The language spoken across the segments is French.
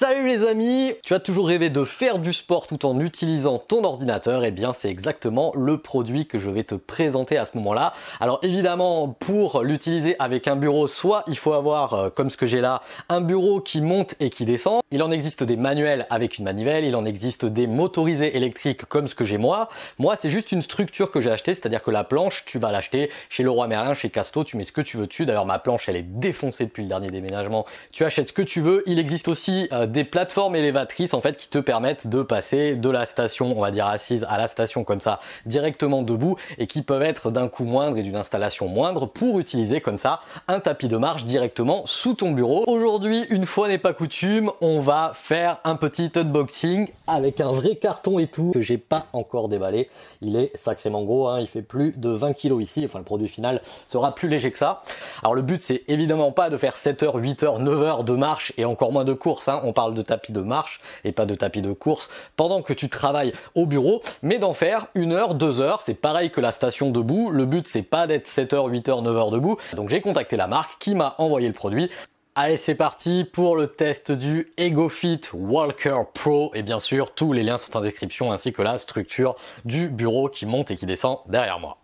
Salut les amis Tu as toujours rêvé de faire du sport tout en utilisant ton ordinateur Eh bien c'est exactement le produit que je vais te présenter à ce moment-là. Alors évidemment pour l'utiliser avec un bureau, soit il faut avoir euh, comme ce que j'ai là, un bureau qui monte et qui descend. Il en existe des manuels avec une manivelle, il en existe des motorisés électriques comme ce que j'ai moi. Moi c'est juste une structure que j'ai acheté c'est-à-dire que la planche tu vas l'acheter chez Leroy Merlin, chez Casto, tu mets ce que tu veux dessus. D'ailleurs ma planche elle est défoncée depuis le dernier déménagement. Tu achètes ce que tu veux, il existe aussi euh, des plateformes élévatrices en fait qui te permettent de passer de la station, on va dire assise, à la station comme ça directement debout et qui peuvent être d'un coût moindre et d'une installation moindre pour utiliser comme ça un tapis de marche directement sous ton bureau. Aujourd'hui, une fois n'est pas coutume, on va faire un petit unboxing avec un vrai carton et tout que j'ai pas encore déballé. Il est sacrément gros, hein. il fait plus de 20 kg ici, enfin le produit final sera plus léger que ça. Alors le but c'est évidemment pas de faire 7 h 8 h 9 h de marche et encore moins de course, hein parle de tapis de marche et pas de tapis de course pendant que tu travailles au bureau, mais d'en faire une heure, deux heures, c'est pareil que la station debout. Le but, c'est pas d'être 7 heures, 8 heures, 9 heures debout. Donc j'ai contacté la marque qui m'a envoyé le produit. Allez, c'est parti pour le test du EgoFit Walker Pro. Et bien sûr, tous les liens sont en description ainsi que la structure du bureau qui monte et qui descend derrière moi.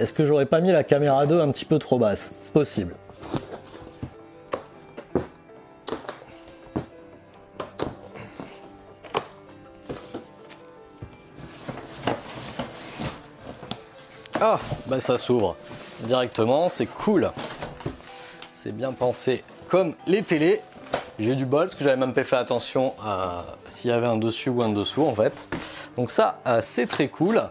Est-ce que j'aurais pas mis la caméra 2 un petit peu trop basse C'est possible. Bah, ça s'ouvre directement. C'est cool. C'est bien pensé comme les télés. J'ai du bol parce que j'avais même pas fait attention à s'il y avait un dessus ou un dessous en fait. Donc ça, euh, c'est très cool.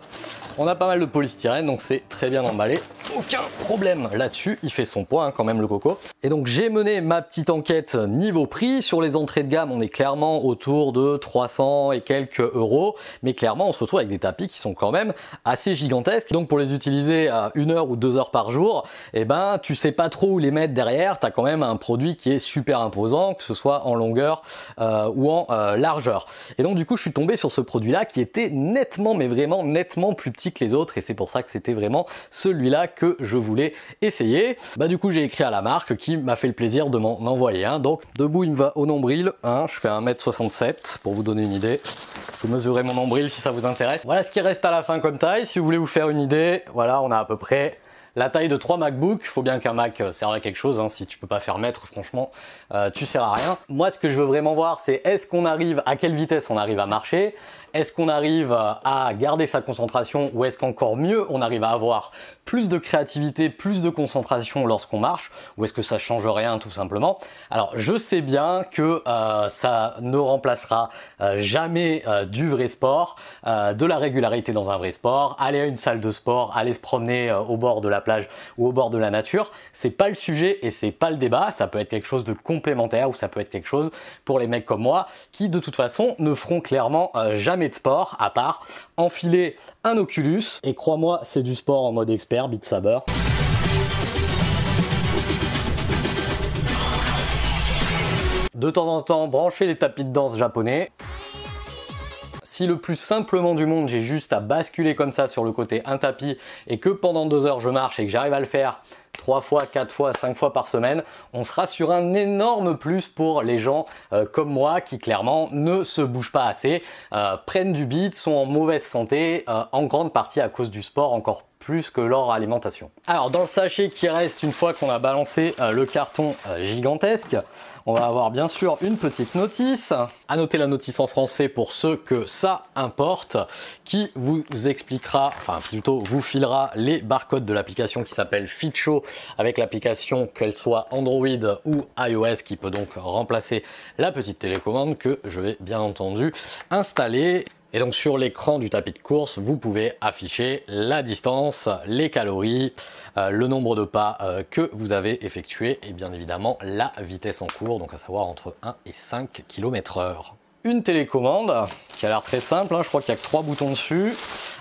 On a pas mal de polystyrène, donc c'est très bien emballé. Aucun problème là-dessus, il fait son poids hein, quand même le coco. Et donc j'ai mené ma petite enquête niveau prix. Sur les entrées de gamme, on est clairement autour de 300 et quelques euros. Mais clairement, on se retrouve avec des tapis qui sont quand même assez gigantesques. Donc pour les utiliser à une heure ou deux heures par jour, et eh ben tu sais pas trop où les mettre derrière. Tu as quand même un produit qui est super imposant, que ce soit en longueur euh, ou en euh, largeur. Et donc du coup, je suis tombé sur ce produit-là qui était nettement, mais vraiment nettement plus petit que les autres, et c'est pour ça que c'était vraiment celui-là que je voulais essayer. Bah du coup, j'ai écrit à la marque qui m'a fait le plaisir de m'en envoyer un. Donc debout, il me va au nombril, hein, je fais 1m67 pour vous donner une idée. Je vous mesurerai mon nombril si ça vous intéresse. Voilà ce qui reste à la fin comme taille. Si vous voulez vous faire une idée, voilà, on a à peu près la taille de 3 MacBook, faut bien qu'un Mac euh, serve à quelque chose. Hein, si tu peux pas faire mettre, franchement, euh, tu sers à rien. Moi, ce que je veux vraiment voir, c'est est-ce qu'on arrive, à quelle vitesse on arrive à marcher Est-ce qu'on arrive euh, à garder sa concentration ou est-ce qu'encore mieux, on arrive à avoir plus de créativité, plus de concentration lorsqu'on marche Ou est-ce que ça change rien tout simplement Alors, je sais bien que ça ne remplacera jamais du vrai sport, de la régularité dans un vrai sport, aller à une salle de sport, aller se promener au bord de la ou au bord de la nature, c'est pas le sujet et c'est pas le débat, ça peut être quelque chose de complémentaire ou ça peut être quelque chose pour les mecs comme moi qui de toute façon ne feront clairement euh, jamais de sport à part enfiler un Oculus et crois-moi, c'est du sport en mode expert, Beat Saber. De temps en temps, brancher les tapis de danse japonais. Si le plus simplement du monde, j'ai juste à basculer comme ça sur le côté un tapis et que pendant deux heures je marche et que j'arrive à le faire trois fois, quatre fois, cinq fois par semaine, on sera sur un énorme plus pour les gens euh, comme moi qui clairement ne se bougent pas assez, euh, prennent du beat, sont en mauvaise santé, euh, en grande partie à cause du sport encore que leur alimentation. Alors dans le sachet qui reste une fois qu'on a balancé euh, le carton euh, gigantesque, on va avoir bien sûr une petite notice. À noter la notice en français pour ceux que ça importe, qui vous expliquera, enfin plutôt vous filera les barcodes de l'application qui s'appelle Fitcho avec l'application qu'elle soit Android ou iOS qui peut donc remplacer la petite télécommande que je vais bien entendu installer. Et donc sur l'écran du tapis de course, vous pouvez afficher la distance, les calories, euh, le nombre de pas euh, que vous avez effectué et bien évidemment la vitesse en cours, donc à savoir entre 1 et 5 km/h. Une télécommande qui a l'air très simple, hein, je crois qu'il y a que trois boutons dessus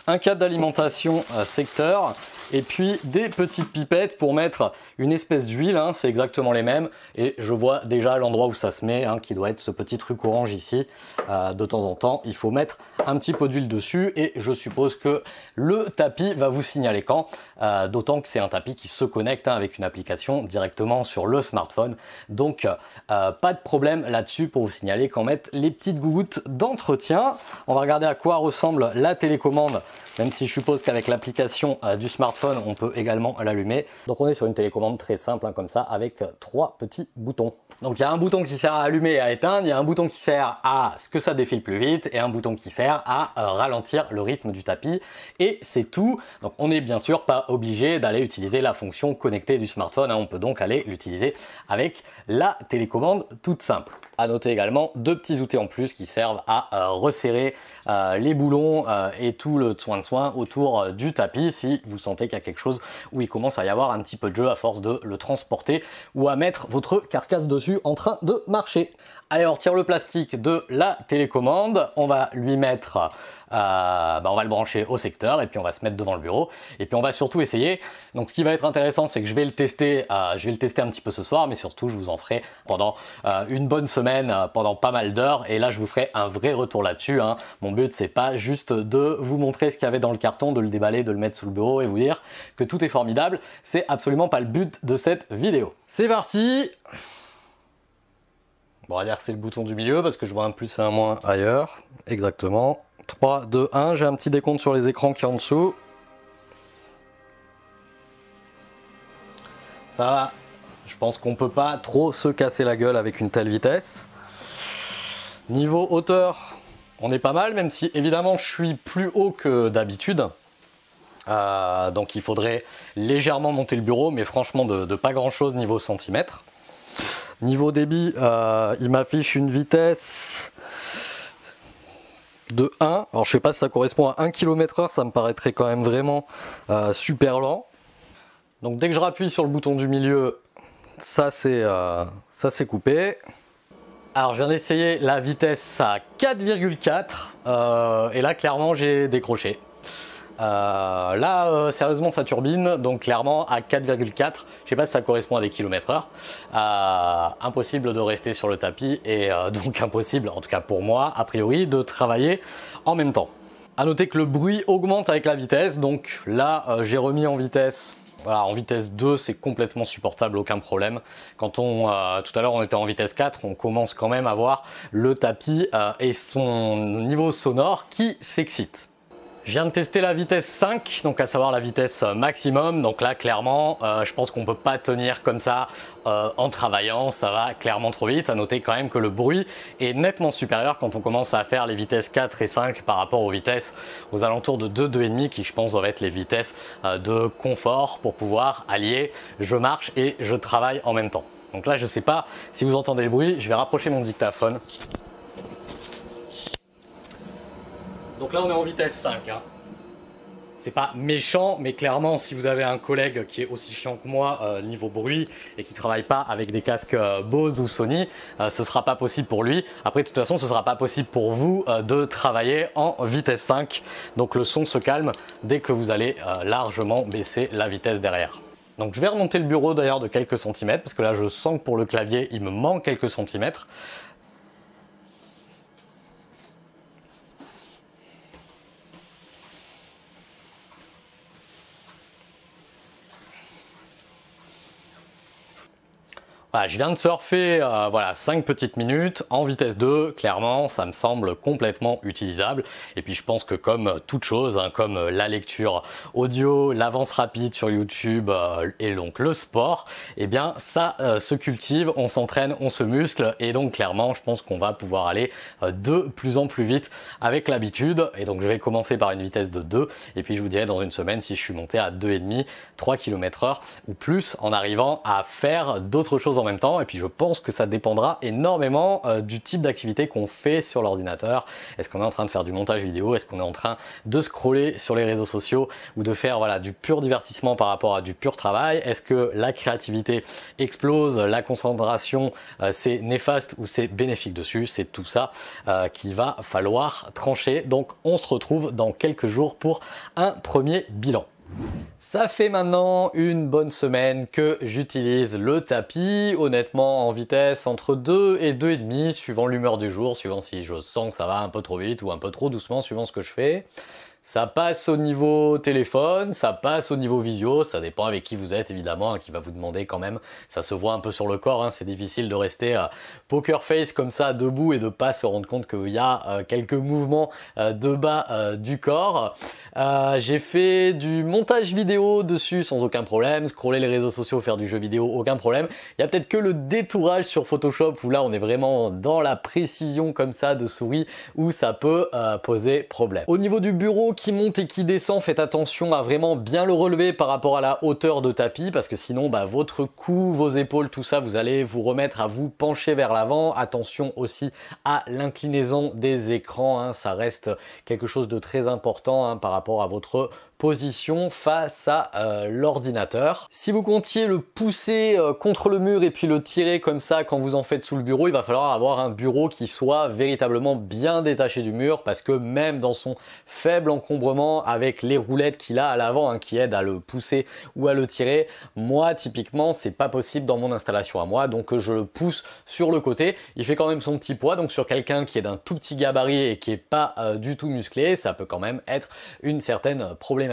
un câble d'alimentation euh, secteur et puis des petites pipettes pour mettre une espèce d'huile, hein, c'est exactement les mêmes, et je vois déjà l'endroit où ça se met, hein, qui doit être ce petit truc orange ici, euh, de temps en temps, il faut mettre un petit pot d'huile dessus, et je suppose que le tapis va vous signaler quand, euh, d'autant que c'est un tapis qui se connecte hein, avec une application directement sur le smartphone, donc pas de problème là-dessus pour vous signaler quand mettre les petites gouttes d'entretien. On va regarder à quoi ressemble la télécommande même si je suppose qu'avec l'application euh, du smartphone, on peut également l'allumer. Donc on est sur une télécommande très simple hein, comme ça, avec euh, trois petits boutons. Donc il y a un bouton qui sert à allumer et à éteindre, il y a un bouton qui sert à ce que ça défile plus vite et un bouton qui sert à euh, ralentir le rythme du tapis et c'est tout. Donc on n'est bien sûr pas obligé d'aller utiliser la fonction connectée du smartphone, hein. on peut donc aller l'utiliser avec la télécommande toute simple. À noter également deux petits outils en plus qui servent à euh, resserrer euh, les boulons et tout le soin de soin autour du tapis si vous sentez qu'il y a quelque chose où il commence à y avoir un petit peu de jeu à force de le transporter ou à mettre votre carcasse dessus en train de marcher. Allez, on retire le plastique de la télécommande. On va lui mettre, euh, bah, on va le brancher au secteur et puis on va se mettre devant le bureau. Et puis on va surtout essayer. Donc, ce qui va être intéressant, c'est que je vais le tester. Euh, je vais le tester un petit peu ce soir, mais surtout, je vous en ferai pendant euh, une bonne semaine, pendant pas mal d'heures. Et là, je vous ferai un vrai retour là-dessus. Hein. Mon but, c'est pas juste de vous montrer ce qu'il y avait dans le carton, de le déballer, de le mettre sous le bureau et vous dire que tout est formidable. C'est absolument pas le but de cette vidéo. C'est parti. Bon, on c'est le bouton du milieu parce que je vois un plus et un moins ailleurs. Exactement. 3, 2, 1. J'ai un petit décompte sur les écrans qui est en dessous. Ça va. Je pense qu'on peut pas trop se casser la gueule avec une telle vitesse. Niveau hauteur, on est pas mal, même si évidemment je suis plus haut que d'habitude. Euh, donc il faudrait légèrement monter le bureau, mais franchement de, de pas grand chose niveau centimètres. Niveau débit, euh, il m'affiche une vitesse de 1. Alors je sais pas si ça correspond à 1 km heure, ça me paraîtrait quand même vraiment euh, super lent. Donc dès que je rappuie sur le bouton du milieu, ça c'est euh, coupé. Alors je viens d'essayer la vitesse à 4,4 et là clairement j'ai décroché. Euh, là, euh, sérieusement, ça turbine, donc clairement à 4,4, je sais pas si ça correspond à des kilomètres heure. Euh, impossible de rester sur le tapis et donc impossible, en tout cas pour moi, a priori, de travailler en même temps. À noter que le bruit augmente avec la vitesse, donc là, j'ai remis en vitesse. Voilà, en vitesse 2, c'est complètement supportable, aucun problème. Quand on, tout à l'heure, on était en vitesse 4, on commence quand même à voir le tapis et son niveau sonore qui s'excite. Je viens de tester la vitesse 5, donc à savoir la vitesse euh, maximum. Donc là, clairement, euh, je pense qu'on ne peut pas tenir comme ça euh, en travaillant. Ça va clairement trop vite. À noter quand même que le bruit est nettement supérieur quand on commence à faire les vitesses 4 et 5 par rapport aux vitesses aux alentours de 2, 2,5 qui, je pense, doivent être les vitesses de confort pour pouvoir allier je marche et je travaille en même temps. Donc là, je ne sais pas si vous entendez le bruit. Je vais rapprocher mon dictaphone. Donc là, on est en vitesse 5. Hein. C'est pas méchant, mais clairement, si vous avez un collègue qui est aussi chiant que moi euh, niveau bruit et qui travaille pas avec des casques euh, Bose ou Sony, euh, ce sera pas possible pour lui. Après, de toute façon, ce sera pas possible pour vous de travailler en vitesse 5. Donc le son se calme dès que vous allez largement baisser la vitesse derrière. Donc je vais remonter le bureau d'ailleurs de quelques centimètres parce que là je sens que pour le clavier il me manque quelques centimètres. Bah, je viens de surfer euh, voilà 5 petites minutes en vitesse 2, clairement ça me semble complètement utilisable et puis je pense que comme toute chose, hein, comme la lecture audio, l'avance rapide sur YouTube euh, et donc le sport, eh bien ça euh, se cultive, on s'entraîne, on se muscle et donc clairement je pense qu'on va pouvoir aller de plus en plus vite avec l'habitude et donc je vais commencer par une vitesse de 2 et puis je vous dirai dans une semaine si je suis monté à 2,5, 3 km heure ou plus en arrivant à faire d'autres choses en même temps. Et puis je pense que ça dépendra énormément euh, du type d'activité qu'on fait sur l'ordinateur. Est-ce qu'on est en train de faire du montage vidéo Est-ce qu'on est en train de scroller sur les réseaux sociaux ou de faire voilà du pur divertissement par rapport à du pur travail Est-ce que la créativité explose La concentration, euh, c'est néfaste ou c'est bénéfique dessus C'est tout ça euh, qu'il va falloir trancher. Donc on se retrouve dans quelques jours pour un premier bilan. Ça fait maintenant une bonne semaine que j'utilise le tapis, honnêtement en vitesse entre 2 et 2,5 suivant l'humeur du jour, suivant si je sens que ça va un peu trop vite ou un peu trop doucement, suivant ce que je fais. Ça passe au niveau téléphone, ça passe au niveau visio, ça dépend avec qui vous êtes évidemment, hein, qui va vous demander quand même. Ça se voit un peu sur le corps, hein, c'est difficile de rester euh, poker face comme ça debout et de pas se rendre compte qu'il y a euh, quelques mouvements euh, de bas du corps. J'ai fait du montage vidéo dessus sans aucun problème, scroller les réseaux sociaux, faire du jeu vidéo, aucun problème. Il y a peut-être que le détourage sur Photoshop où là on est vraiment dans la précision comme ça de souris où ça peut poser problème. Au niveau du bureau, qui monte et qui descend, faites attention à vraiment bien le relever par rapport à la hauteur de tapis parce que sinon bah, votre cou, vos épaules, tout ça, vous allez vous remettre à vous pencher vers l'avant. Attention aussi à l'inclinaison des écrans, hein. ça reste quelque chose de très important hein, par rapport à votre position face à euh, l'ordinateur. Si vous comptiez le pousser euh, contre le mur et puis le tirer comme ça quand vous en faites sous le bureau, il va falloir avoir un bureau qui soit véritablement bien détaché du mur parce que même dans son faible encombrement avec les roulettes qu'il a à l'avant hein, qui aident à le pousser ou à le tirer, moi typiquement c'est pas possible dans mon installation à moi donc je le pousse sur le côté. Il fait quand même son petit poids donc sur quelqu'un qui est d'un tout petit gabarit et qui est pas euh, du tout musclé, ça peut quand même être une certaine problématique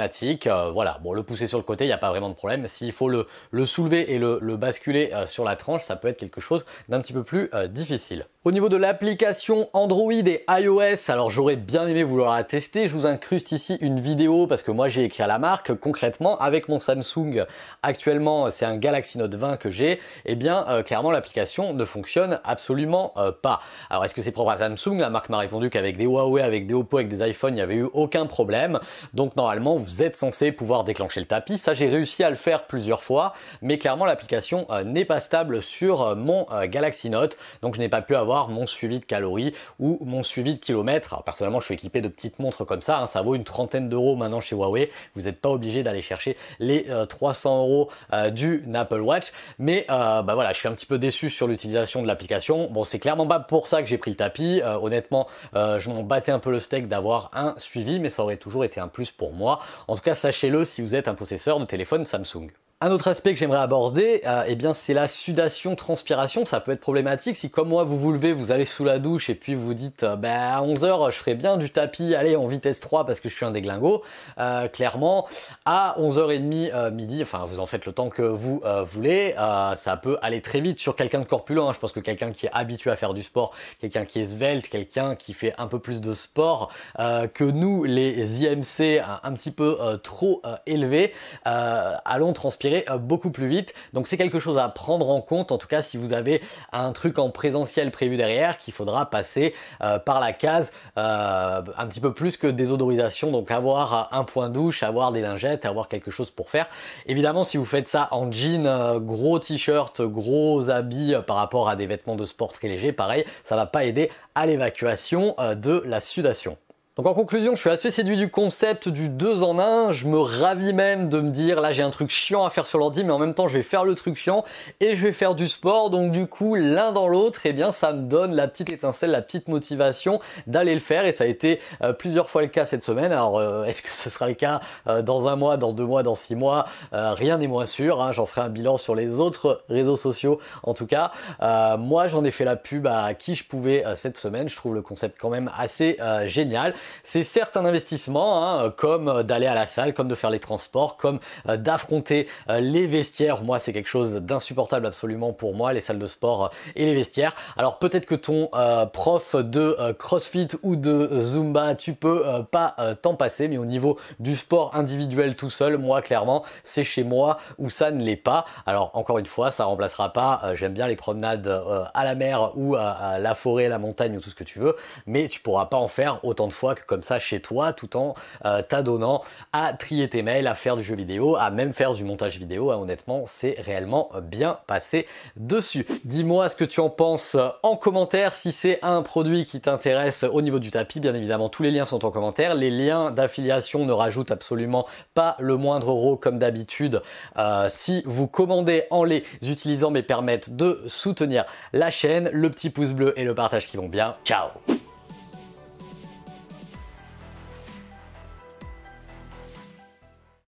euh, voilà, bon, le pousser sur le côté, il n'y a pas vraiment de problème. S'il faut le, le, soulever et le, basculer euh, sur la tranche, ça peut être quelque chose d'un petit peu plus euh, difficile. Au niveau de l'application Android et iOS, alors j'aurais bien aimé vouloir la tester. Je vous incruste ici une vidéo parce que moi j'ai écrit à la marque. Concrètement, avec mon Samsung actuellement, c'est un Galaxy Note 20 que j'ai. et eh bien, clairement, l'application ne fonctionne absolument pas. Alors, est-ce que c'est propre à Samsung La marque m'a répondu qu'avec des Huawei, avec des Oppo, avec des iphone il n'y avait eu aucun problème. Donc, normalement, vous êtes censé pouvoir déclencher le tapis. Ça, j'ai réussi à le faire plusieurs fois, mais clairement, l'application euh, n'est pas stable sur euh, mon euh, Galaxy Note, donc je n'ai pas pu avoir mon suivi de calories ou mon suivi de kilomètres. Alors, personnellement, je suis équipé de petites montres comme ça, hein. ça vaut une trentaine d'euros maintenant chez Huawei. Vous n'êtes pas obligé d'aller chercher les 300 euros du Apple Watch, mais bah voilà, je suis un petit peu déçu sur l'utilisation de l'application. Bon, c'est clairement pas pour ça que j'ai pris le tapis. honnêtement, je m'en battais un peu le steak d'avoir un suivi, mais ça aurait toujours été un plus pour moi. En tout cas, sachez-le si vous êtes un possesseur de téléphone Samsung. Un autre aspect que j'aimerais aborder, euh, eh bien, c'est la sudation-transpiration. Ça peut être problématique si, comme moi, vous vous levez, vous allez sous la douche et puis vous dites, euh, ben, à 11 h je ferai bien du tapis, allez, en vitesse 3 parce que je suis un des Euh, clairement, à 11h30 euh, midi, enfin, vous en faites le temps que vous voulez, ça peut aller très vite sur quelqu'un de corpulent. Hein. Je pense que quelqu'un qui est habitué à faire du sport, quelqu'un qui est svelte, quelqu'un qui fait un peu plus de sport que nous, les IMC un petit peu trop élevés, allons transpirer euh, beaucoup plus vite. Donc c'est quelque chose à prendre en compte, en tout cas si vous avez un truc en présentiel prévu derrière, qu'il faudra passer euh, par la case euh, un petit peu plus que des odorisations donc avoir un point douche, avoir des lingettes, avoir quelque chose pour faire. Évidemment, si vous faites ça en jean, gros t-shirt, gros habits par rapport à des vêtements de sport très légers, pareil, ça va pas aider à l'évacuation de la sudation. Donc en conclusion, je suis assez séduit du concept du 2 en 1, je me ravis même de me dire là j'ai un truc chiant à faire sur l'ordi mais en même temps je vais faire le truc chiant et je vais faire du sport donc du coup l'un dans l'autre et eh bien ça me donne la petite étincelle, la petite motivation d'aller le faire et ça a été euh, plusieurs fois le cas cette semaine. Alors euh, est-ce que ce sera le cas euh, dans un mois, dans deux mois, dans six mois Rien n'est moins sûr, hein. j'en ferai un bilan sur les autres réseaux sociaux en tout cas. moi j'en ai fait la pub à qui je pouvais cette semaine, je trouve le concept quand même assez génial. C'est certes un investissement, hein, comme d'aller à la salle, comme de faire les transports, comme euh, d'affronter euh, les vestiaires. Moi, c'est quelque chose d'insupportable absolument pour moi, les salles de sport euh, et les vestiaires. Alors peut-être que ton prof de CrossFit ou de Zumba, tu peux pas t'en passer, mais au niveau du sport individuel tout seul, moi clairement, c'est chez moi où ça ne l'est pas. Alors encore une fois, ça remplacera pas. J'aime bien les promenades à la mer ou à, la forêt, à la montagne ou tout ce que tu veux, mais tu pourras pas en faire autant de fois comme ça chez toi tout en euh, t'adonnant à trier tes mails, à faire du jeu vidéo, à même faire du montage vidéo. Ah, honnêtement, c'est réellement bien passé dessus. Dis-moi ce que tu en penses en commentaire si c'est un produit qui t'intéresse au niveau du tapis. Bien évidemment, tous les liens sont en commentaire. Les liens d'affiliation ne rajoutent absolument pas le moindre euro comme d'habitude. Euh, si vous commandez en les utilisant, mais permettent de soutenir la chaîne, le petit pouce bleu et le partage qui vont bien. Ciao